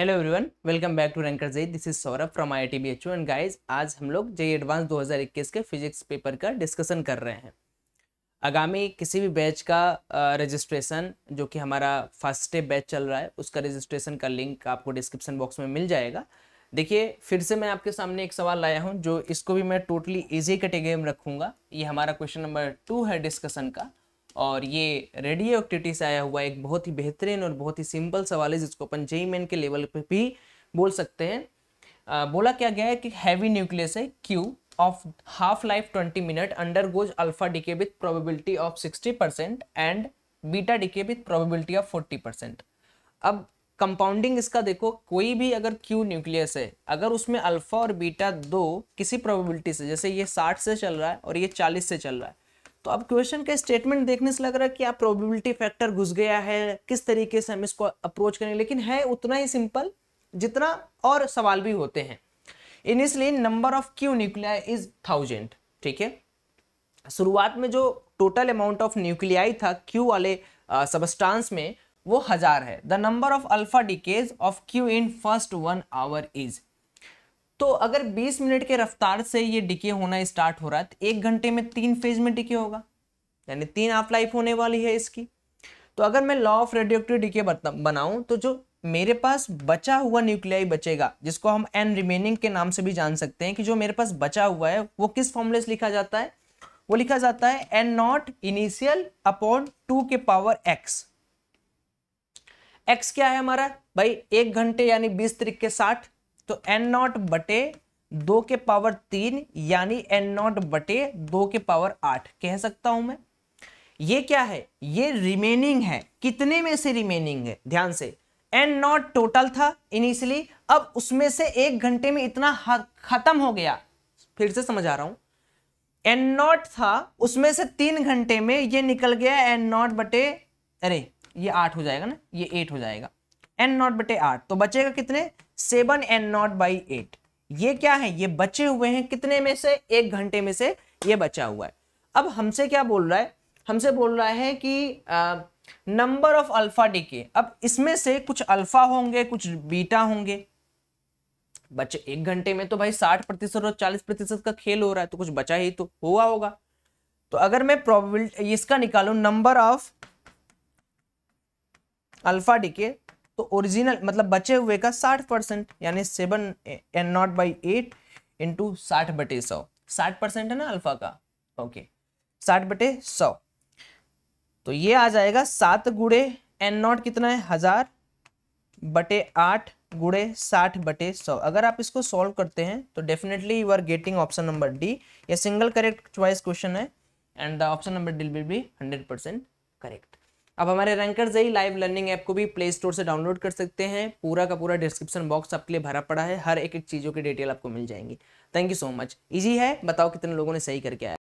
hello everyone welcome back to Ranker जय this is Saurabh from I I and guys आज हम लोग जय एडवांस 2021 के फिजिक्स पेपर का डिस्कशन कर रहे हैं आगामी किसी भी बैच का रजिस्ट्रेशन uh, जो कि हमारा फर्स्ट स्टेप बैच चल रहा है उसका रजिस्ट्रेशन का लिंक आपको डिस्क्रिप्शन बॉक्स में मिल जाएगा देखिए फिर से मैं आपके सामने एक सवाल लाया हूँ जो इसको भी मैं टोटली ईजी कैटेगरी में रखूँगा ये हमारा क्वेश्चन नंबर टू है डिस्कशन का और ये रेडियो एक्टिविटी से आया हुआ एक बहुत ही बेहतरीन और बहुत ही सिंपल सवाल है जिसको अपन जेई मैन के लेवल पे भी बोल सकते हैं आ, बोला क्या गया है कि हैवी न्यूक्लियस है Q of half life twenty minute undergoes alpha decay with probability of sixty percent and beta decay with probability of forty percent अब कंपाउंडिंग इसका देखो कोई भी अगर क्यू न्यूक्लियस है अगर उसमें अल्फा और बीटा दो किसी प्रोबेबिलिटी से जैसे ये साठ से चल रहा है और ये चालीस से चल रहा है तो अब क्वेश्चन का स्टेटमेंट देखने से लग रहा है कि आप प्रोबेबिलिटी फैक्टर घुस गया है किस तरीके से हम इसको अप्रोच करेंगे लेकिन है उतना ही सिंपल जितना और सवाल भी होते हैं initially number of Q nuclei is thousand ठीक है शुरुआत में जो टोटल अमाउंट ऑफ न्यूक्लियाई था क्यू वाले सबस्टांस में वो हजार है the number of alpha decays of Q in first one hour is तो अगर 20 मिनट के रफ्तार से ये डिके होना स्टार्ट हो रहा है तो एक घंटे में तीन फेज में डिके होगा यानी तीन हाफ लाइफ होने वाली है इसकी तो अगर मैं लॉ ऑफ रेडियोक्टिव डिके बनाऊं तो जो मेरे पास बचा हुआ न्यूक्लियाई बचेगा जिसको हम एन रिमेनिंग के नाम से भी जान सकते हैं कि जो मेरे पास बचा हुआ है वो किस फॉर्मूले से लिखा जाता है वो लिखा जाता है N nought initial upon two के पावर एक्स एक्स क्या है हमारा भाई एक घंटे यानी बीस तरीक के साठ तो एन नॉट बटे दो के पावर तीन यानी एन नॉट बटे दो के पावर आठ कह सकता हूं मैं ये क्या है ये रिमेनिंग है कितने में से रिमेनिंग है ध्यान से एन नॉट टोटल था इनिशियली अब उसमें से एक घंटे में इतना खत्म हो गया फिर से समझ आ रहा हूं एन नॉट था उसमें से तीन घंटे में ये निकल गया एन नॉट बटे अरे ये आठ हो जाएगा ना ये एट हो जाएगा एन नॉट बटे आठ तो बचेगा कितने seven N nought by eight ये क्या है ये बचे हुए हैं कितने में से एक घंटे में से ये बचा हुआ है अब हमसे क्या बोल रहा है हमसे बोल रहा है कि नंबर ऑफ अल्फा डीके अब इसमें से कुछ अल्फा होंगे कुछ बीटा होंगे बच्चे एक घंटे में तो भाई साठ प्रतिशत और चालीस प्रतिशत का खेल हो रहा है तो कुछ बचा ही तो हुआ होगा तो अगर मैं प्रोबेबिलिटी इसका निकालू नंबर ऑफ अल्फा डीके तो ओरिजिनल मतलब बचे हुए का साठ परसेंट यानी seven N nought by eight into साठ बटे सौ साठ परसेंट है ना अल्फा का ओके साठ बटे सौ तो ये आ जाएगा सात गुड़े एन नॉट कितना है हजार बटे आठ गुड़े साठ बटे सौ अगर आप इसको सॉल्व करते हैं तो definitely you are getting option number D ये सिंगल करेक्ट चॉइस क्वेश्चन है and the option number D will be hundred percent correct अब हमारे रैंकर यही लाइव लर्निंग ऐप को भी प्ले स्टोर से डाउनलोड कर सकते हैं पूरा का पूरा डिस्क्रिप्शन बॉक्स आपके लिए भरा पड़ा है हर एक एक चीज़ों की डिटेल आपको मिल जाएंगी thank you so much easy है बताओ कितने लोगों ने सही करके आया